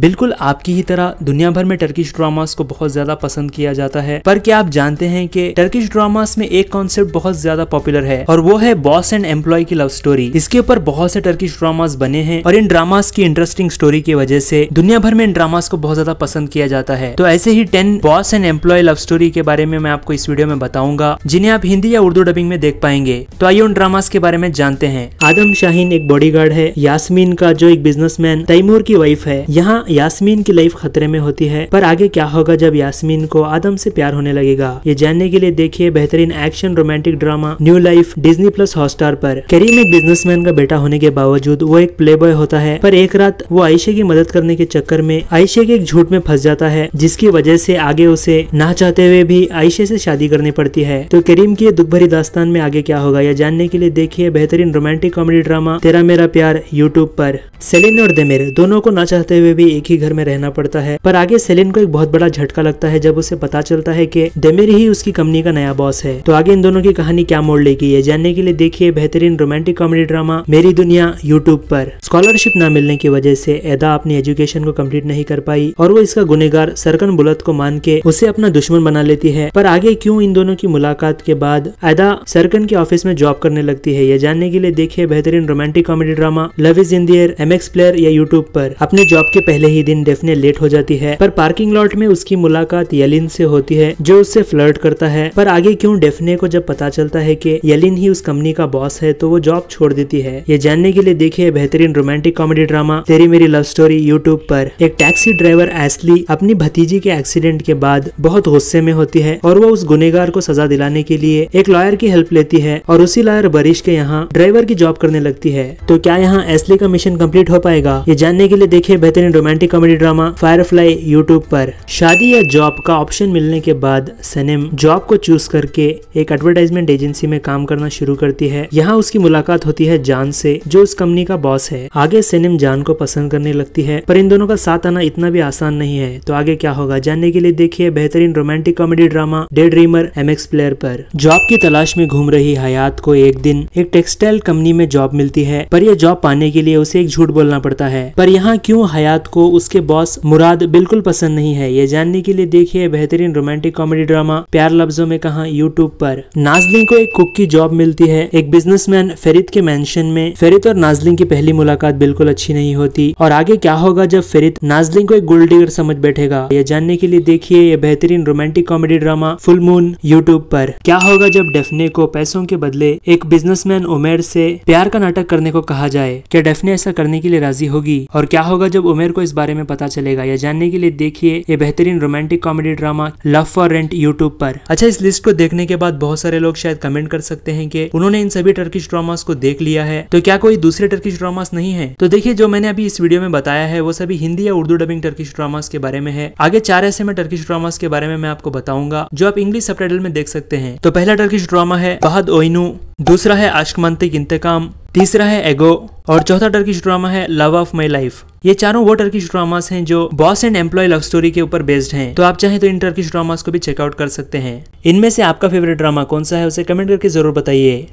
बिल्कुल आपकी ही तरह दुनिया भर में टर्किश ड्रामास को बहुत ज्यादा पसंद किया जाता है पर क्या आप जानते हैं कि टर्किश ड्रामास में एक कॉन्सेप्ट बहुत ज्यादा पॉपुलर है और वो है बॉस एंड एम्प्लॉय की लव स्टोरी इसके ऊपर बहुत से टर्किश ड्रामास बने हैं और इन ड्रामास की इंटरेस्टिंग स्टोरी की वजह से दुनिया भर में इन ड्रामास को बहुत ज्यादा पसंद किया जाता है तो ऐसे ही ten boss and employee love story के बारे में मैं आपको इस वीडियो में बताऊंगा जिन्हें आप हिंदी या उर्दू डबिंग में देख पाएंगे तो आइए उन ड्रामास के बारे में जानते हैं आदम शाहीन एक बॉडीगार्ड है यासमीन का जो एक बिजनेसमैन तैमूर की वाइफ है यहाँ यास्मीन की लाइफ खतरे में होती है पर आगे क्या होगा जब यास्मीन को आदम से प्यार होने लगेगा ये जानने के लिए देखिए बेहतरीन action romantic drama new life Disney plus Hotstar पर करीम एक बिजनेसमैन का बेटा होने के बावजूद वो एक प्ले बॉय होता है पर एक रात वो आयशे की मदद करने के चक्कर में आयशे के एक झूठ में फंस जाता है जिसकी वजह से आगे उसे ना चाहते हुए भी आयशे से शादी करनी पड़ती है तो करीम की दुख भरी दास्तान में आगे क्या होगा यह जानने के लिए देखिए बेहतरीन रोमांटिक कॉमेडी ड्रामा तेरा मेरा प्यार यूट्यूब पर सेलिन और देमिर दोनों को ना चाहते हुए भी एक ही घर में रहना पड़ता है पर आगे सेलिन को एक बहुत बड़ा झटका लगता है जब उसे पता चलता है की डेमेरी ही उसकी कंपनी का नया बॉस है तो आगे इन दोनों की कहानी क्या मोड़ लेगी ये जानने के लिए देखिए बेहतरीन रोमांटिक कॉमेडी ड्रामा मेरी दुनिया यूट्यूब पर स्कॉलरशिप न मिलने की वजह से ऐदा अपनी एजुकेशन को कम्प्लीट नहीं कर पाई और वो इसका गुनेगार सरकन बुलत को मान के उसे अपना दुश्मन बना लेती है पर आगे क्यूँ इन दोनों की मुलाकात के बाद एदा सरकन के ऑफिस में जॉब करने लगती है यह जानने के लिए देखिए बेहतरीन romantic comedy drama love is in there M X player या यूट्यूब पर अपने जॉब के पहले ही दिन डेफने लेट हो जाती है पर पार्किंग लॉट में उसकी मुलाकात यलिन से होती है जो उससे फ्लर्ट करता है पर आगे क्यों डेफने को जब पता चलता है कि यलिन ही उस कंपनी का बॉस है तो वो जॉब छोड़ देती है ये जानने के लिए देखिए बेहतरीन रोमांटिक कॉमेडी ड्रामा तेरी मेरी लव स्टोरी यूट्यूब पर एक टैक्सी ड्राइवर एसली अपनी भतीजी के एक्सीडेंट के बाद बहुत गुस्से में होती है और वो उस गुनेगार को सजा दिलाने के लिए एक लॉयर की हेल्प लेती है और उसी लॉयर बरिश के यहाँ ड्राइवर की जॉब करने लगती है तो क्या यहाँ एसली का मिशन कम्प्लीट हो पाएगा ये जानने के लिए देखिए बेहतरीन romantic romantic comedy drama Firefly YouTube पर शादी या जॉब का ऑप्शन मिलने के बाद सनेम जॉब को चूज करके एक एडवर्टाइजमेंट एजेंसी में काम करना शुरू करती है यहाँ उसकी मुलाकात होती है जान से जो उस कंपनी का बॉस है आगे सनेम जान को पसंद करने लगती है पर इन दोनों का साथ आना इतना भी आसान नहीं है तो आगे क्या होगा जानने के लिए देखिए बेहतरीन romantic comedy drama daydreamer M player पर जॉब की तलाश में घूम रही हयात को एक दिन एक टेक्सटाइल कंपनी में जॉब मिलती है पर यह जॉब पाने के लिए उसे एक झूठ बोलना पड़ता है पर यहाँ क्यों हयात को उसके बॉस मुराद बिल्कुल पसंद नहीं है ये जानने के लिए देखिए बेहतरीन रोमांटिक कॉमेडी ड्रामा प्यार लफ्जों में कहा यूट्यूब पर नाजलिंग को एक कुक की जॉब मिलती है एक बिजनेसमैन फेरित के मैंशन में फेरित और नाजलिंग की पहली मुलाकात बिल्कुल अच्छी नहीं होती और आगे क्या होगा जब फेरित नाजलिंग को एक गोल्ड डिगर समझ बैठेगा यह जानने के लिए देखिए यह बेहतरीन romantic comedy drama full moon YouTube पर क्या होगा जब डेफने को पैसों के बदले एक बिजनेसमैन उमेर से प्यार का नाटक करने को कहा जाए क्या डेफने ऐसा करने के लिए राजी होगी और क्या होगा जब उमेर को इस बारे में पता चलेगा या जानने के लिए देखिए ये बेहतरीन romantic comedy drama love for rent YouTube पर अच्छा इस लिस्ट को देखने के बाद बहुत सारे लोग शायद कमेंट कर सकते हैं कि उन्होंने इन सभी टर्किश ड्रामास को देख लिया है तो क्या कोई दूसरे टर्किश ड्रामास नहीं है तो देखिये जो मैंने अभी इस वीडियो में बताया है वो सभी हिंदी या उर्दू डबिंग टर्किश ड्रामास के बारे में है आगे चार ऐसे में टर्किश ड्रामास के बारे में मैं आपको बताऊंगा जो आप इंग्लिश सब में देख सकते हैं तो पहला टर्किश ड्रामा है बहद ओइनू दूसरा है आश्क इंतकाम तीसरा है एगो और चौथा टर्किश ड्रामा है लव ऑफ माई लाइफ ये चारों वो टर्किश ड्रामास हैं जो boss and employee love story के ऊपर बेस्ड हैं तो आप चाहे तो इन टर्किश ड्रामास को भी चेकआउट कर सकते हैं इनमें से आपका फेवरेट ड्रामा कौन सा है उसे कमेंट करके जरूर बताइए